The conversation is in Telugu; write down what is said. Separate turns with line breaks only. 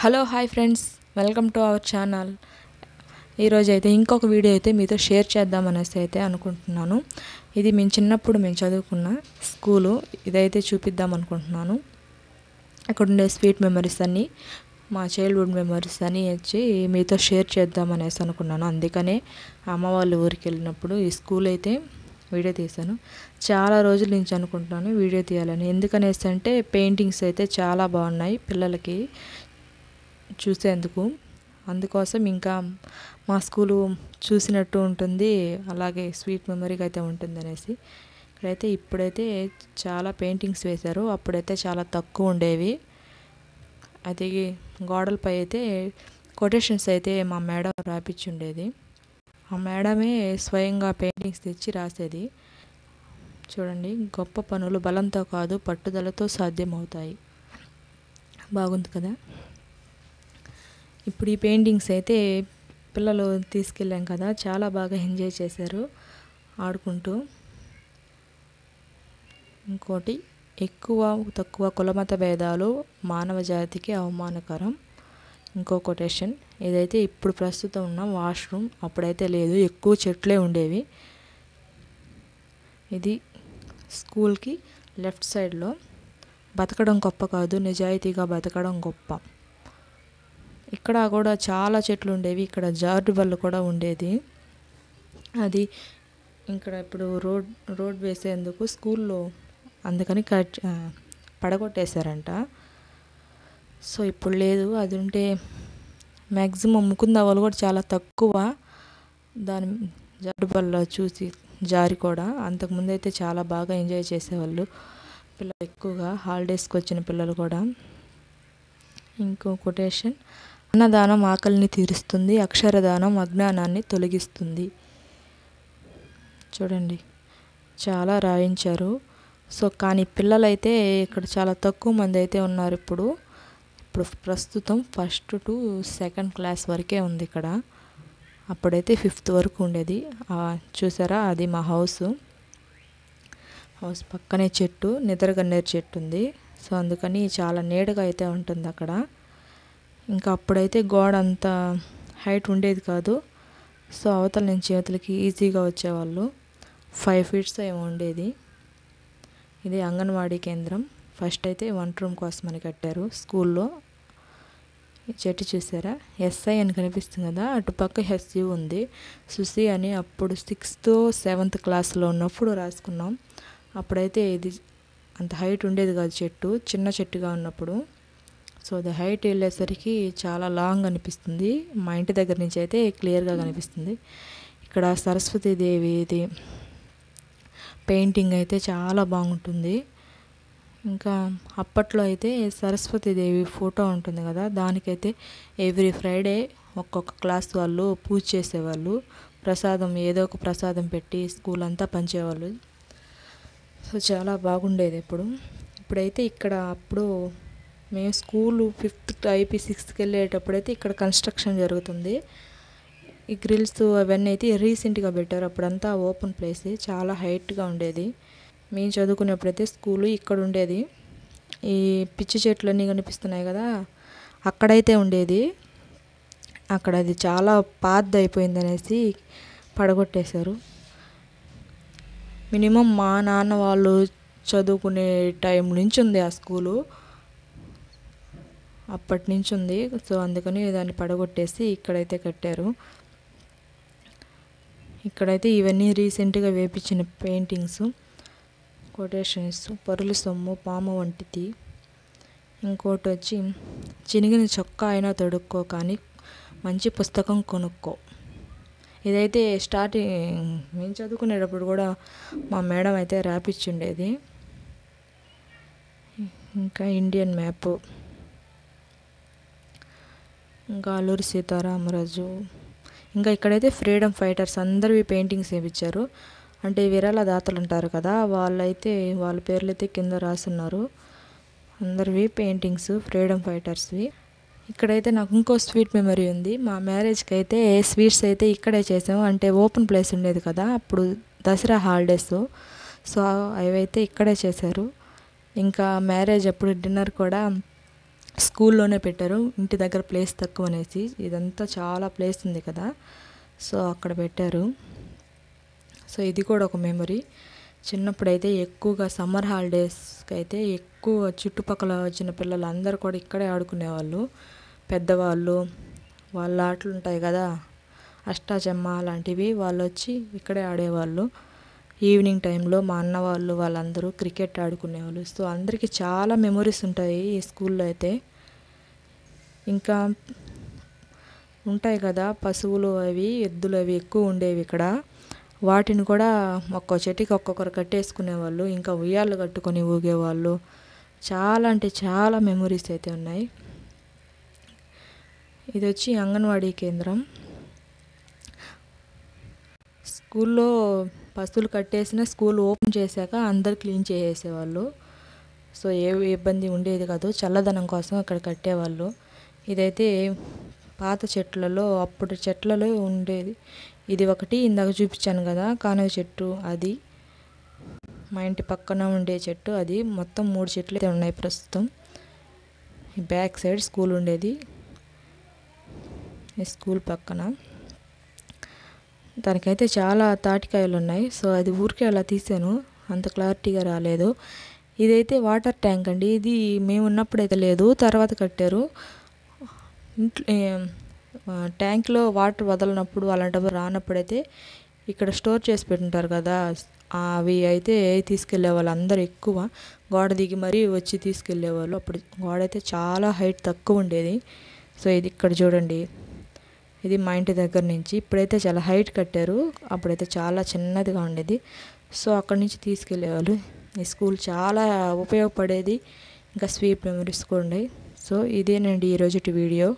Hello hi friends welcome to our channel ఈరోజు అయితే ఇంకొక వీడియో అయితే మీతో షేర్ చేద్దాం అనేసి అయితే అనుకుంటున్నాను ఇది మేము చిన్నప్పుడు మేము చదువుకున్న స్కూలు ఇదైతే చూపిద్దాం అనుకుంటున్నాను అక్కడ ఉండే స్వీట్ మెమరీస్ అని మా చైల్డ్హుడ్ మెమరీస్ అని వచ్చి మీతో షేర్ చేద్దామనేసి అనుకున్నాను అందుకనే అమ్మ వాళ్ళ ఊరికి వెళ్ళినప్పుడు ఈ స్కూల్ అయితే వీడియో తీశాను చాలా రోజుల నుంచి అనుకుంటున్నాను వీడియో తీయాలని ఎందుకనేసి అంటే పెయింటింగ్స్ అయితే చాలా బాగున్నాయి పిల్లలకి చూసేందుకు అందుకోసం ఇంకా మా స్కూలు చూసినట్టు ఉంటుంది అలాగే స్వీట్ మెమరీగా అయితే ఉంటుంది అనేసి ఇక్కడైతే ఇప్పుడైతే చాలా పెయింటింగ్స్ వేశారు అప్పుడైతే చాలా తక్కువ ఉండేవి అది గోడలపై అయితే కొటేషన్స్ అయితే మా మేడం రాపించి ఉండేది ఆ మేడమే స్వయంగా పెయింటింగ్స్ తెచ్చి రాసేది చూడండి గొప్ప పనులు బలంతో కాదు పట్టుదలతో సాధ్యమవుతాయి బాగుంది కదా ఇప్పుడు ఈ పెయింటింగ్స్ అయితే పిల్లలు తీసుకెళ్ళాం కదా చాలా బాగా ఎంజాయ్ చేశారు ఆడుకుంటూ ఇంకోటి ఎక్కువ తక్కువ కులమత భేదాలు మానవ జాతికి అవమానకరం ఇంకో కొటేషన్ ఏదైతే ఇప్పుడు ప్రస్తుతం ఉన్న వాష్రూమ్ అప్పుడైతే లేదు ఎక్కువ చెట్లే ఉండేవి ఇది స్కూల్కి లెఫ్ట్ సైడ్లో బతకడం గొప్ప కాదు నిజాయితీగా బతకడం గొప్ప ఇక్కడ కూడా చాలా చెట్లు ఉండేవి ఇక్కడ జారుడు బళ్ళు కూడా ఉండేది అది ఇక్కడ ఇప్పుడు రోడ్ రోడ్ వేసేందుకు స్కూల్లో అందుకని కట్ పడగొట్టేశారంట సో ఇప్పుడు లేదు అది ఉంటే మ్యాక్సిమం ముకుంద వాళ్ళు కూడా చాలా తక్కువ దాని జారుడు బళ్ళ చూసి జారి కూడా అంతకుముందు అయితే చాలా బాగా ఎంజాయ్ చేసేవాళ్ళు పిల్లలు ఎక్కువగా హాలిడేస్కి వచ్చిన పిల్లలు కూడా ఇంకో కొటేషన్ అన్నదానం ఆకలిని తీరుస్తుంది అక్షరదానం అజ్ఞానాన్ని తొలగిస్తుంది చూడండి చాలా రాయించారు సో కానీ పిల్లలైతే ఇక్కడ చాలా తక్కువ మంది అయితే ఉన్నారు ఇప్పుడు ఇప్పుడు ప్రస్తుతం ఫస్ట్ టు సెకండ్ క్లాస్ వరకే ఉంది ఇక్కడ అప్పుడైతే ఫిఫ్త్ వరకు ఉండేది చూసారా అది మా హౌస్ హౌస్ పక్కనే చెట్టు నిద్రగన్నేరు చెట్టు ఉంది సో అందుకని చాలా నీడగా అయితే ఉంటుంది అక్కడ ఇంకా అప్పుడైతే గోడ అంత హైట్ ఉండేది కాదు సో అవతల నుంచి చేతులకి ఈజీగా వచ్చేవాళ్ళు ఫైవ్ ఫీట్స్ ఏమో ఉండేది ఇది అంగన్వాడీ కేంద్రం ఫస్ట్ అయితే వన్ రూమ్ కోసం అని కట్టారు స్కూల్లో చెట్టు చూసారా ఎస్ఐ అని కనిపిస్తుంది కదా అటుపక్క హెస్యు ఉంది సుసి అని అప్పుడు సిక్స్త్ సెవెంత్ క్లాస్లో ఉన్నప్పుడు రాసుకున్నాం అప్పుడైతే ఇది అంత హైట్ ఉండేది కాదు చెట్టు చిన్న చెట్టుగా ఉన్నప్పుడు సో అది హైట్ వెళ్ళేసరికి చాలా లాంగ్ అనిపిస్తుంది మా ఇంటి దగ్గర నుంచి అయితే క్లియర్గా hmm. కనిపిస్తుంది ఇక్కడ దేవి ఇది పెయింటింగ్ అయితే చాలా బాగుంటుంది ఇంకా అప్పట్లో అయితే సరస్వతీదేవి ఫోటో ఉంటుంది కదా దానికైతే ఎవ్రీ ఫ్రైడే ఒక్కొక్క క్లాస్ వాళ్ళు పూజ చేసేవాళ్ళు ప్రసాదం ఏదో ఒక ప్రసాదం పెట్టి స్కూల్ అంతా పంచేవాళ్ళు సో చాలా బాగుండేది ఇప్పుడు ఇప్పుడైతే ఇక్కడ అప్పుడు మేము స్కూల్ ఫిఫ్త్ ఐపీ సిక్స్త్కి వెళ్ళేటప్పుడైతే ఇక్కడ కన్స్ట్రక్షన్ జరుగుతుంది ఈ గ్రిల్స్ అవన్నీ అయితే రీసెంట్గా పెట్టారు అప్పుడంతా ఓపెన్ ప్లేస్ చాలా హైట్గా ఉండేది మేము చదువుకునేప్పుడైతే స్కూలు ఇక్కడ ఉండేది ఈ పిచ్చి చెట్లు అన్నీ కనిపిస్తున్నాయి కదా అక్కడైతే ఉండేది అక్కడ అది చాలా పాత అయిపోయింది అనేసి పడగొట్టేశారు మినిమం మా నాన్న వాళ్ళు చదువుకునే టైం నుంచి ఉంది ఆ స్కూలు అప్పటి నుంచి ఉంది సో అందుకని దాన్ని పడగొట్టేసి ఇక్కడైతే కట్టారు ఇక్కడైతే ఇవన్నీ రీసెంట్గా వేపించిన పెయింటింగ్స్ కొటేషన్స్ పరుల సొమ్ము పాము వంటిది ఇంకోటి వచ్చి చినిగిన చొక్కా అయినా తొడుక్కో కానీ మంచి పుస్తకం కొనుక్కో ఇదైతే స్టార్టింగ్ మేము చదువుకునేటప్పుడు కూడా మా మేడం అయితే రాపిచ్చుండేది ఇంకా ఇండియన్ మ్యాప్ ఇంకా అల్లూరి సీతారామరాజు ఇంకా ఇక్కడైతే ఫ్రీడమ్ ఫైటర్స్ అందరివి పెయింటింగ్స్ వేయించారు అంటే విరాళ దాతలు ఉంటారు కదా వాళ్ళైతే వాళ్ళ పేర్లు అయితే కింద రాసున్నారు అందరివి పెయింటింగ్స్ ఫ్రీడమ్ ఫైటర్స్వి ఇక్కడైతే నాకు ఇంకో స్వీట్ మెమరీ ఉంది మా మ్యారేజ్కి అయితే స్వీట్స్ అయితే ఇక్కడే చేసాము అంటే ఓపెన్ ప్లేస్ ఉండేది కదా అప్పుడు దసరా హాలిడేస్ సో అవైతే ఇక్కడే చేశారు ఇంకా మ్యారేజ్ అప్పుడు డిన్నర్ కూడా స్కూల్లోనే పెట్టారు ఇంటి దగ్గర ప్లేస్ తక్కువ అనేసి ఇదంతా చాలా ప్లేస్ ఉంది కదా సో అక్కడ పెట్టారు సో ఇది కూడా ఒక మెమరీ చిన్నప్పుడైతే ఎక్కువగా సమ్మర్ హాలిడేస్కి అయితే ఎక్కువ చుట్టుపక్కల వచ్చిన పిల్లలు అందరూ కూడా ఇక్కడే ఆడుకునేవాళ్ళు పెద్దవాళ్ళు వాళ్ళ ఆటలు ఉంటాయి కదా అష్టాచమ్మ లాంటివి వాళ్ళు వచ్చి ఇక్కడే ఆడేవాళ్ళు ఈవినింగ్ టైంలో మా అన్న వాళ్ళు వాళ్ళందరూ క్రికెట్ ఆడుకునేవాళ్ళు సో అందరికీ చాలా మెమొరీస్ ఉంటాయి ఈ స్కూల్లో అయితే ఇంకా ఉంటాయి కదా పశువులు అవి ఎద్దులు అవి ఎక్కువ ఉండేవి ఇక్కడ వాటిని కూడా ఒక్కో చెట్టుకి ఒక్కొక్కరు కట్టేసుకునేవాళ్ళు ఇంకా ఉయ్యాలు కట్టుకొని ఊగేవాళ్ళు చాలా అంటే చాలా మెమొరీస్ అయితే ఉన్నాయి ఇది వచ్చి అంగన్వాడీ కేంద్రం స్కూల్లో బస్సులు కట్టేసిన స్కూల్ ఓపెన్ చేశాక అందరు క్లీన్ చేసేసేవాళ్ళు సో ఏ ఇబ్బంది ఉండేది కాదు చల్లదనం కోసం అక్కడ కట్టేవాళ్ళు ఇదైతే పాత చెట్లలో అప్పుడు చెట్లలో ఉండేది ఇది ఒకటి ఇందాక చూపించాను కదా కానవ చెట్టు అది మా ఇంటి పక్కన ఉండే చెట్టు అది మొత్తం మూడు చెట్లు అయితే ఉన్నాయి ప్రస్తుతం బ్యాక్ సైడ్ స్కూల్ ఉండేది స్కూల్ పక్కన దానికైతే చాలా తాటికాయలు ఉన్నాయి సో అది ఊరికే అలా తీసాను అంత క్లారిటీగా రాలేదు ఇదైతే వాటర్ ట్యాంక్ అండి ఇది మేము ఉన్నప్పుడైతే లేదు తర్వాత కట్టారు ట్యాంక్లో వాటర్ వదలనప్పుడు అలాంటప్పుడు రానప్పుడైతే ఇక్కడ స్టోర్ చేసి పెట్టుంటారు కదా అవి అయితే తీసుకెళ్లే వాళ్ళు అందరూ ఎక్కువ గోడ దిగి మరీ వచ్చి తీసుకెళ్లే వాళ్ళు అప్పుడు గోడ అయితే చాలా హైట్ తక్కువ ఉండేది సో ఇది ఇక్కడ చూడండి ఇది మా ఇంటి దగ్గర నుంచి ఇప్పుడైతే చాలా హైట్ కట్టారు అప్పుడైతే చాలా చిన్నదిగా ఉండేది సో అక్కడి నుంచి తీసుకెళ్ళేవాళ్ళు ఈ స్కూల్ చాలా ఉపయోగపడేది ఇంకా స్వీట్ మెమరీస్ కూడా ఉన్నాయి సో ఇదేనండి ఈరోజు వీడియో